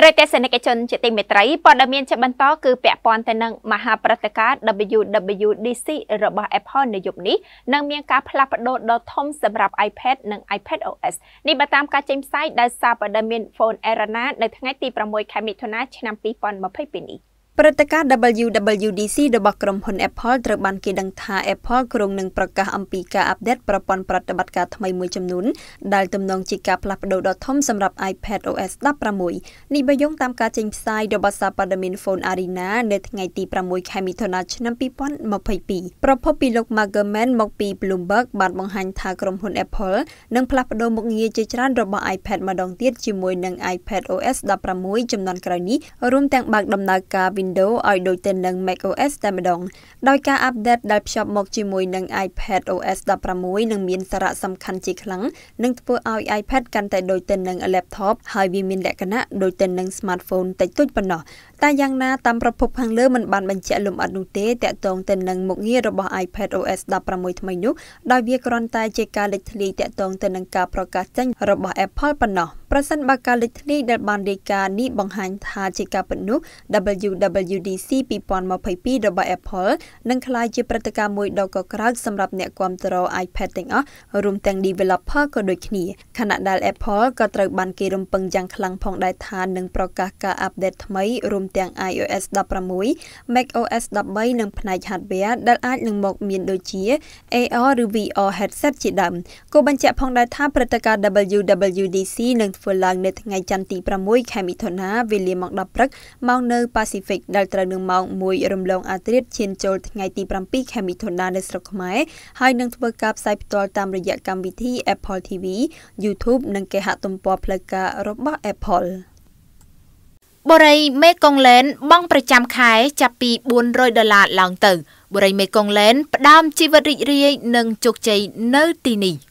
ត្រីទេសនិកជនជាទីមេត្រីព័ត៌មានជាបន្តគឺពាក់ព័ន្ធទៅនឹងមហាព្រឹត្តិការណ៍ WWDC របស់ Apple នៅយប់នេះនឹងមានការផ្លាស់ប្ដូរដ៏ធំសម្រាប់ iPad និង iPad OS នេះបើតាមការចេញផ្សាយដោយសារព័ត៌មាន Phone Arena នៅថ្ងៃទី6ខែមិថុនាឆ្នាំ2022នេះ។ព្រឹត្តិការណ៍ WWDC របស់ក្រុមហ៊ុន Apple ត្រូវបានគេដឹងថា Apple ក្រុងនឹងប្រកាសអំពីការអាប់ដេតប្រព័ន្ធប្រតិបត្តិការថ្មីមួយចំនួនដែលទំនងជាការផ្លាស់ប្ដូរដ៏ធំសម្រាប់ iPadOS 16នេះបើយោងតាមការចេញផ្សាយរបស់សារព័ត៌មាន Phone Arena នៅថ្ងៃទី6ខែមិថុនាឆ្នាំ2022ប្រភពពីលោក Magerman មកពី Bloomberg បានបង្ហាញថាក្រុមហ៊ុន Apple នឹងផ្លាស់ប្ដូរមុខងារជាច្រើនរបស់ iPad ម្ដងទៀតជាមួយនឹង iPadOS 16ចំនួនក្រោយនេះរួមទាំងបើកដំណើរការ Windows ឲ្យដូចទៅនឹង macOS តែម្ដងដោយការអាប់ដេតដែលភ្ជាប់មកជាមួយនឹង iPad OS 16នឹងមានសារៈសំខាន់ជាខ្លាំងនិងធ្វើឲ្យ iPad កាន់តែដូចទៅនឹង laptop ហើយវាមានលក្ខណៈដូចទៅនឹង smartphone តិចតួចប៉ុណ្ណោះតែយ៉ាងណាតាមប្រភពខាងលើមិនបានបញ្ជាក់លម្អិតនោះទេតាក់ទងទៅនឹងមុខងាររបស់ iPad OS 16ថ្មីនោះដោយវាគ្រាន់តែជាការលេចធ្លាយតាក់ទងទៅនឹងការប្រកាសចេញរបស់ Apple ប៉ុណ្ណោះប្រសិនបើការលេចធ្លាយដែលបានរាយការណ៍នេះបង្ហាញថាជាការពិតនោះ WWDC 2022របស់ Apple នឹងក្លាយជាព្រឹត្តិការណ៍មួយដ៏កក្រើកសម្រាប់អ្នកគាំទ្រ iPad ទាំងអស់រួមទាំង developer ក៏ដូចគ្នាខណៈដែល Apple ក៏ត្រូវបានគេរំពឹងយ៉ាងខ្លាំងផងដែរថានឹងប្រកាសការអាប់ដេតថ្មីរួមទាំង iOS 16 macOS 13និងផ្នែក hardware ដែលអាចនឹងមកមានដូចជា AR ឬ VR headset ជាដើមក៏បញ្ជាក់ផងដែរថាព្រឹត្តិការណ៍ WWDC នឹងធ្វើឡើងនៅថ្ងៃច័ន្ទទី6ខែមិថុនាវេលាម៉ោង10ព្រឹកមកនៅប៉ាស៊ីហ្វិកដែលត្រូវនឹងម៉ោង1រំលងអាត្រិតឈានចូលថ្ងៃទី7ខែមិថុនានៅស្រុកខ្មែរហើយនឹងធ្វើការផ្សាយផ្ទាល់តាមរយៈកម្មវិធី Apple TV YouTube និងគេហទំព័រផ្លូវការរបស់ Apple បុរីមេកុងលែនបង់ប្រចាំខែចាប់ពី400ដុល្លារឡើងទៅបុរីមេកុងលែនផ្ដើមជីវិតរីករាយនិងជោគជ័យនៅទីនេះ